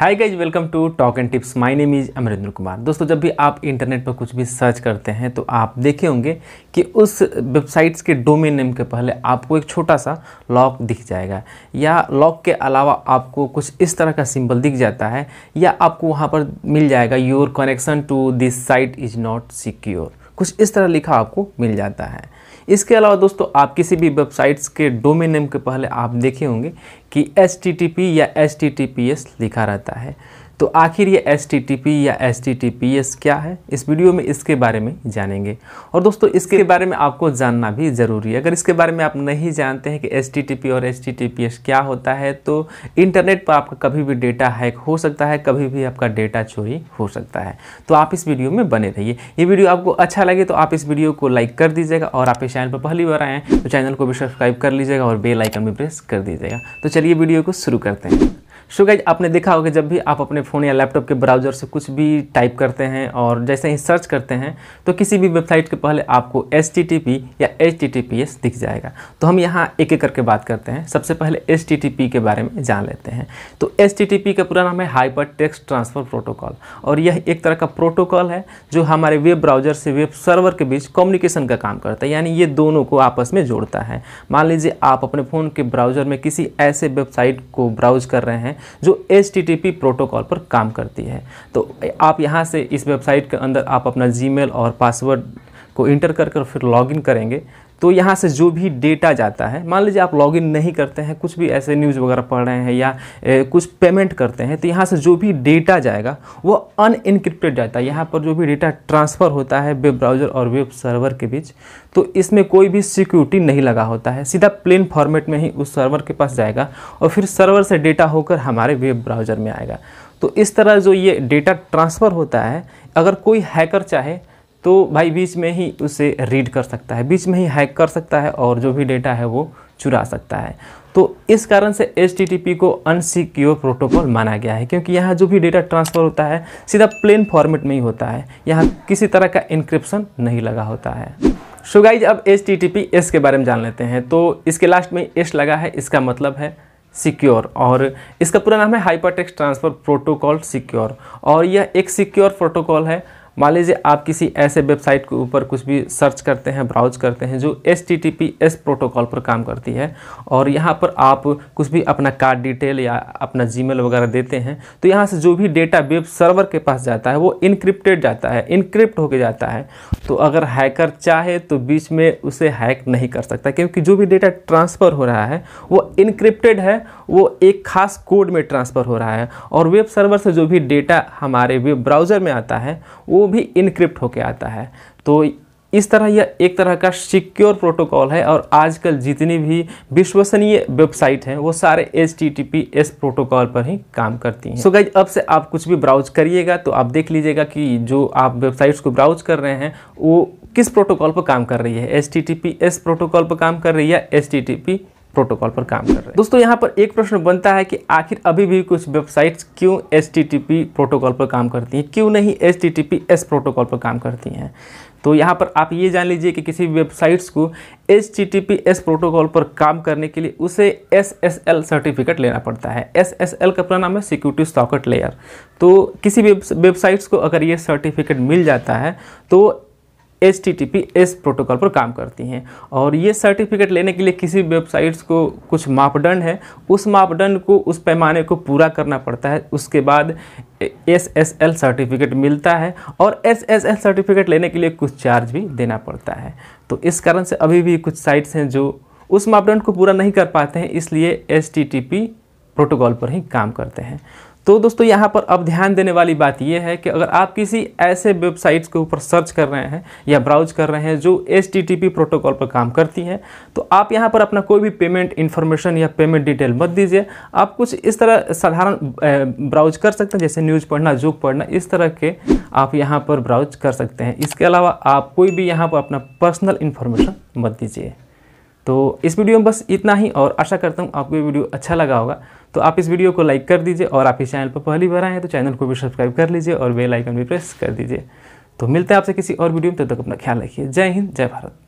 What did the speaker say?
hi guys welcome to Talk and Tips my name is Amarinder Kumar दोस्तों जब भी आप इंटरनेट पर कुछ भी सर्च करते हैं तो आप देखे होंगे कि उस वेबसाइट्स के डोमेन नेम के पहले आपको एक छोटा सा लॉक दिख जाएगा या लॉक के अलावा आपको कुछ इस तरह का सिंबल दिख जाता है या आपको वहाँ पर मिल जाएगा your connection to this site is not secure कुछ इस तरह लिखा आपको मिल जाता है इसके अलावा दोस्तों आप किसी भी वेबसाइट्स के डोमेन नेम के पहले आप देखे होंगे कि एच या एच लिखा रहता है तो आखिर ये एस या एस क्या है इस वीडियो में इसके बारे में जानेंगे और दोस्तों इसके बारे में आपको जानना भी ज़रूरी है अगर इसके बारे में आप नहीं जानते हैं कि एस और एस क्या होता है तो इंटरनेट पर आपका कभी भी डेटा हैक हो सकता है कभी भी आपका डेटा चोरी हो सकता है तो आप इस वीडियो में बने रहिए ये वीडियो आपको अच्छा लगे तो आप इस वीडियो को लाइक कर दीजिएगा और आप इस चैनल पर पहली बार आए हैं तो चैनल को भी सब्सक्राइब कर लीजिएगा और बेलाइकन भी प्रेस कर दीजिएगा तो चलिए वीडियो को शुरू करते हैं सो गाइज आपने देखा होगा जब भी आप अपने फ़ोन या लैपटॉप के ब्राउज़र से कुछ भी टाइप करते हैं और जैसे ही सर्च करते हैं तो किसी भी वेबसाइट के पहले आपको एस या एच दिख जाएगा तो हम यहाँ एक एक करके बात करते हैं सबसे पहले एस के बारे में जान लेते हैं तो एस का पूरा नाम है हाइपर टेक्स्ट ट्रांसफ़र प्रोटोकॉल और यह एक तरह का प्रोटोकॉल है जो हमारे वेब ब्राउज़र से वेब सर्वर के बीच कम्युनिकेशन का काम करता है यानी ये दोनों को आपस में जोड़ता है मान लीजिए आप अपने फ़ोन के ब्राउज़र में किसी ऐसे वेबसाइट को ब्राउज़ कर रहे हैं जो एच प्रोटोकॉल पर काम करती है तो आप यहाँ से इस वेबसाइट के अंदर आप अपना जी और पासवर्ड को इंटर कर कर फिर लॉगिन करेंगे तो यहाँ से जो भी डेटा जाता है मान लीजिए आप लॉगिन नहीं करते हैं कुछ भी ऐसे न्यूज़ वगैरह पढ़ रहे हैं या ए, कुछ पेमेंट करते हैं तो यहाँ से जो भी डेटा जाएगा वो अनइनक्रिप्टेड जाता है यहाँ पर जो भी डेटा ट्रांसफ़र होता है वेब ब्राउज़र और वेब सर्वर के बीच तो इसमें कोई भी सिक्योरिटी नहीं लगा होता है सीधा प्लेन फॉर्मेट में ही उस सर्वर के पास जाएगा और फिर सर्वर से डेटा होकर हमारे वेब ब्राउज़र में आएगा तो इस तरह जो ये डेटा ट्रांसफ़र होता है अगर कोई हैकर चाहे तो भाई बीच में ही उसे रीड कर सकता है बीच में ही हैक कर सकता है और जो भी डेटा है वो चुरा सकता है तो इस कारण से एच को अनसिक्योर प्रोटोकॉल माना गया है क्योंकि यहाँ जो भी डेटा ट्रांसफ़र होता है सीधा प्लेन फॉर्मेट में ही होता है यहाँ किसी तरह का इंक्रिप्शन नहीं लगा होता है शुगाइज अब एच टी एस के बारे में जान लेते हैं तो इसके लास्ट में एस लगा है इसका मतलब है सिक्योर और इसका पूरा नाम है हाइपर ट्रांसफ़र प्रोटोकॉल सिक्योर और यह एक सिक्योर प्रोटोकॉल है मान लीजिए आप किसी ऐसे वेबसाइट के ऊपर कुछ भी सर्च करते हैं ब्राउज करते हैं जो एस प्रोटोकॉल पर काम करती है और यहाँ पर आप कुछ भी अपना कार्ड डिटेल या अपना मेल वगैरह देते हैं तो यहाँ से जो भी डेटा वेब सर्वर के पास जाता है वो इनक्रिप्टेड जाता है इनक्रिप्ट होकर जाता है तो अगर हैकर चाहे तो बीच में उसे हैक नहीं कर सकता क्योंकि जो भी डेटा ट्रांसफ़र हो रहा है वो इनक्रिप्टेड है वो एक खास कोड में ट्रांसफ़र हो रहा है और वेब सर्वर से जो भी डेटा हमारे वेब ब्राउज़र में आता है वो भी इनक्रिप्ट होकर आता है तो इस तरह यह एक तरह का सिक्योर प्रोटोकॉल है और आजकल जितनी भी विश्वसनीय वेबसाइट हैं वो सारे एच एस प्रोटोकॉल पर ही काम करती हैं सो so गाइज अब से आप कुछ भी ब्राउज करिएगा तो आप देख लीजिएगा कि जो आप वेबसाइट्स को ब्राउज कर रहे हैं वो किस प्रोटोकॉल पर काम कर रही है एच एस प्रोटोकॉल पर काम कर रही है एच प्रोटोकॉल पर काम कर रहे हैं दोस्तों यहाँ पर एक प्रश्न बनता है कि आखिर अभी भी कुछ वेबसाइट्स क्यों एस प्रोटोकॉल पर काम करती हैं क्यों नहीं एस एस प्रोटोकॉल पर काम करती हैं तो यहाँ पर आप ये जान लीजिए कि किसी वेबसाइट्स को एच एस प्रोटोकॉल पर काम करने के लिए उसे एस एस एल सर्टिफिकेट लेना पड़ता है एस एस एल का पूरा नाम है सिक्योरिटी सॉकेट लेयर तो किसी वेबसाइट्स को अगर ये सर्टिफिकेट मिल जाता है तो एच एस प्रोटोकॉल पर काम करती हैं और ये सर्टिफिकेट लेने के लिए किसी वेबसाइट्स को कुछ मापदंड है उस मापदंड को उस पैमाने को पूरा करना पड़ता है उसके बाद एस एस एल सर्टिफिकेट मिलता है और एस एस एल सर्टिफिकेट लेने के लिए कुछ चार्ज भी देना पड़ता है तो इस कारण से अभी भी कुछ साइट्स हैं जो उस मापदंड को पूरा नहीं कर पाते हैं इसलिए एस प्रोटोकॉल पर ही काम करते हैं तो दोस्तों यहाँ पर अब ध्यान देने वाली बात यह है कि अगर आप किसी ऐसे वेबसाइट्स के ऊपर सर्च कर रहे हैं या ब्राउज कर रहे हैं जो एस प्रोटोकॉल पर काम करती हैं तो आप यहाँ पर अपना कोई भी पेमेंट इन्फॉर्मेशन या पेमेंट डिटेल मत दीजिए आप कुछ इस तरह साधारण ब्राउज कर सकते हैं जैसे न्यूज़ पढ़ना जोक पढ़ना इस तरह के आप यहाँ पर ब्राउज कर सकते हैं इसके अलावा आप कोई भी यहाँ पर अपना पर्सनल इन्फॉर्मेशन मत दीजिए तो इस वीडियो में बस इतना ही और आशा करता हूँ आपको ये वीडियो अच्छा लगा होगा तो आप इस वीडियो को लाइक कर दीजिए और आप इस चैनल पर पहली बार आए हैं तो चैनल को भी सब्सक्राइब कर लीजिए और बेल आइकन भी प्रेस कर दीजिए तो मिलते हैं आपसे किसी और वीडियो में तब तो तक अपना ख्याल रखिए जय हिंद जय भारत